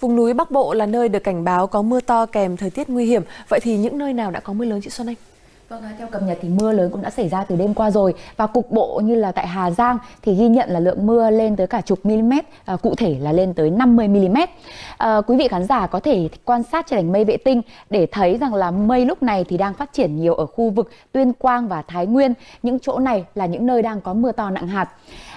Vùng núi Bắc Bộ là nơi được cảnh báo có mưa to kèm thời tiết nguy hiểm. Vậy thì những nơi nào đã có mưa lớn chị Xuân Anh? Vâng, theo cập nhật thì mưa lớn cũng đã xảy ra từ đêm qua rồi và cục bộ như là tại Hà Giang thì ghi nhận là lượng mưa lên tới cả chục mm, à, cụ thể là lên tới 50 mm. À, quý vị khán giả có thể quan sát trên ảnh mây vệ tinh để thấy rằng là mây lúc này thì đang phát triển nhiều ở khu vực Tuyên Quang và Thái Nguyên. Những chỗ này là những nơi đang có mưa to nặng hạt.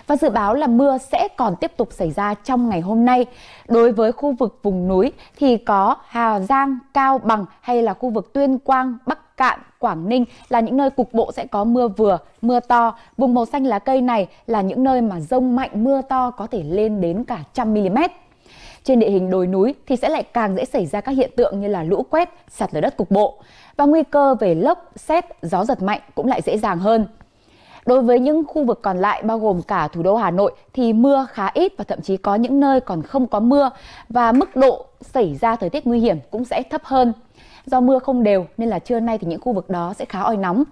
Và dự báo là mưa sẽ còn tiếp tục xảy ra trong ngày hôm nay. Đối với khu vực vùng núi thì có Hà Giang, Cao Bằng hay là khu vực Tuyên Quang, Bắc Cạn, Quảng Ninh là những nơi cục bộ sẽ có mưa vừa, mưa to. Vùng màu xanh lá cây này là những nơi mà rông mạnh mưa to có thể lên đến cả trăm mm trên địa hình đồi núi thì sẽ lại càng dễ xảy ra các hiện tượng như là lũ quét, sạt lở đất cục bộ và nguy cơ về lốc, xét, gió giật mạnh cũng lại dễ dàng hơn. Đối với những khu vực còn lại bao gồm cả thủ đô Hà Nội thì mưa khá ít và thậm chí có những nơi còn không có mưa và mức độ xảy ra thời tiết nguy hiểm cũng sẽ thấp hơn. Do mưa không đều nên là trưa nay thì những khu vực đó sẽ khá oi nóng.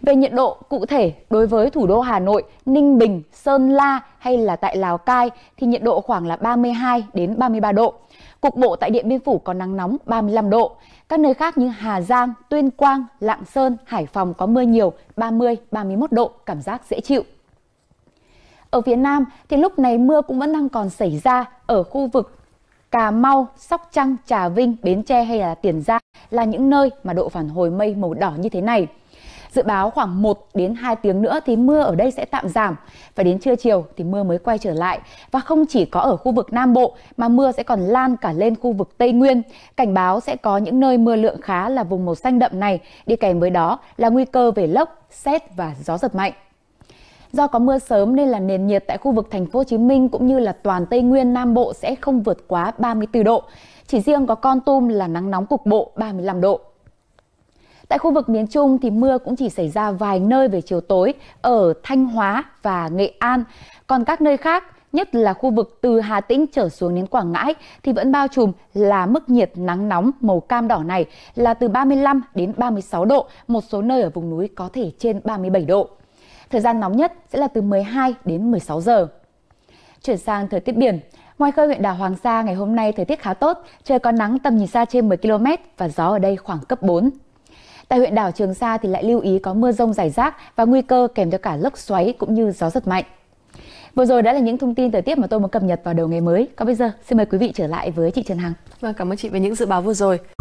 Về nhiệt độ, cụ thể đối với thủ đô Hà Nội, Ninh Bình, Sơn La hay là tại Lào Cai thì nhiệt độ khoảng là 32 đến 33 độ. Cục bộ tại Điện Biên Phủ có nắng nóng 35 độ. Các nơi khác như Hà Giang, Tuyên Quang, Lạng Sơn, Hải Phòng có mưa nhiều, 30-31 độ, cảm giác dễ chịu. Ở phía Nam thì lúc này mưa cũng vẫn đang còn xảy ra ở khu vực Cà Mau, Sóc Trăng, Trà Vinh, Bến Tre hay là Tiền Giang là những nơi mà độ phản hồi mây màu đỏ như thế này. Dự báo khoảng 1 đến 2 tiếng nữa thì mưa ở đây sẽ tạm giảm và đến trưa chiều thì mưa mới quay trở lại và không chỉ có ở khu vực Nam Bộ mà mưa sẽ còn lan cả lên khu vực Tây Nguyên. Cảnh báo sẽ có những nơi mưa lượng khá là vùng màu xanh đậm này, đi kèm với đó là nguy cơ về lốc, sét và gió giật mạnh. Do có mưa sớm nên là nền nhiệt tại khu vực thành phố Hồ Chí Minh cũng như là toàn Tây Nguyên Nam Bộ sẽ không vượt quá 34 độ. Chỉ riêng có Con Tum là nắng nóng cục bộ 35 độ. Tại khu vực miền Trung thì mưa cũng chỉ xảy ra vài nơi về chiều tối ở Thanh Hóa và Nghệ An. Còn các nơi khác, nhất là khu vực từ Hà Tĩnh trở xuống đến Quảng Ngãi thì vẫn bao trùm là mức nhiệt nắng nóng màu cam đỏ này là từ 35 đến 36 độ, một số nơi ở vùng núi có thể trên 37 độ. Thời gian nóng nhất sẽ là từ 12 đến 16 giờ. Chuyển sang thời tiết biển, Ngoài khơi huyện đảo Hoàng Sa ngày hôm nay thời tiết khá tốt, trời có nắng tầm nhìn xa trên 10 km và gió ở đây khoảng cấp 4. Tại huyện đảo Trường Sa thì lại lưu ý có mưa rông rải rác và nguy cơ kèm theo cả lốc xoáy cũng như gió giật mạnh. Vừa rồi đã là những thông tin thời tiết mà tôi muốn cập nhật vào đầu ngày mới. Còn bây giờ xin mời quý vị trở lại với chị Trần Hằng. Vâng, cảm ơn chị về những dự báo vừa rồi.